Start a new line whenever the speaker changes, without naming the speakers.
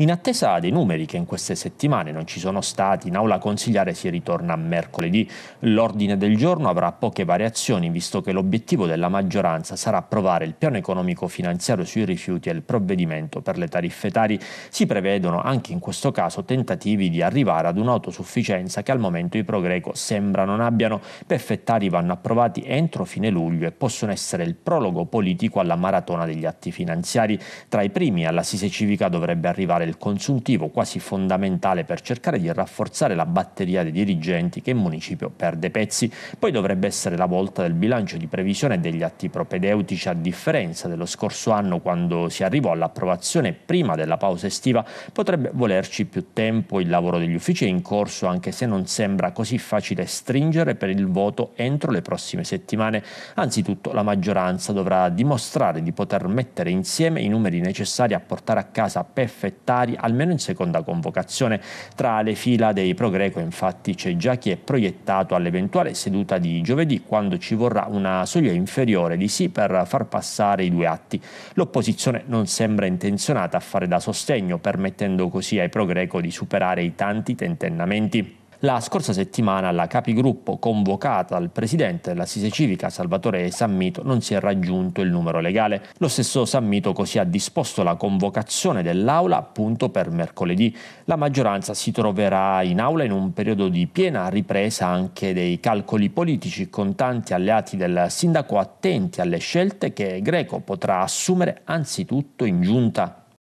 In attesa dei numeri che in queste settimane non ci sono stati, in aula consigliare si ritorna a mercoledì. L'ordine del giorno avrà poche variazioni, visto che l'obiettivo della maggioranza sarà approvare il piano economico finanziario sui rifiuti e il provvedimento per le tariffe tari. Si prevedono anche in questo caso tentativi di arrivare ad un'autosufficienza che al momento i progreco sembra non abbiano. Perfettari vanno approvati entro fine luglio e possono essere il prologo politico alla maratona degli atti finanziari. Tra i primi alla Sise Civica dovrebbe arrivare il consuntivo quasi fondamentale per cercare di rafforzare la batteria dei dirigenti che il municipio perde pezzi. Poi dovrebbe essere la volta del bilancio di previsione degli atti propedeutici a differenza dello scorso anno quando si arrivò all'approvazione prima della pausa estiva. Potrebbe volerci più tempo, il lavoro degli uffici è in corso anche se non sembra così facile stringere per il voto entro le prossime settimane. Anzitutto la maggioranza dovrà dimostrare di poter mettere insieme i numeri necessari a portare a casa perfettamente titolari almeno in seconda convocazione. Tra le fila dei Pro Greco, infatti c'è già chi è proiettato all'eventuale seduta di giovedì quando ci vorrà una soglia inferiore di sì per far passare i due atti. L'opposizione non sembra intenzionata a fare da sostegno permettendo così ai Pro Greco di superare i tanti tentennamenti. La scorsa settimana la capigruppo convocata dal presidente dell'Assise Civica Salvatore Sammito non si è raggiunto il numero legale. Lo stesso Sammito così ha disposto la convocazione dell'Aula appunto per mercoledì. La maggioranza si troverà in aula in un periodo di piena ripresa anche dei calcoli politici con tanti alleati del sindaco attenti alle scelte che Greco potrà assumere anzitutto in giunta.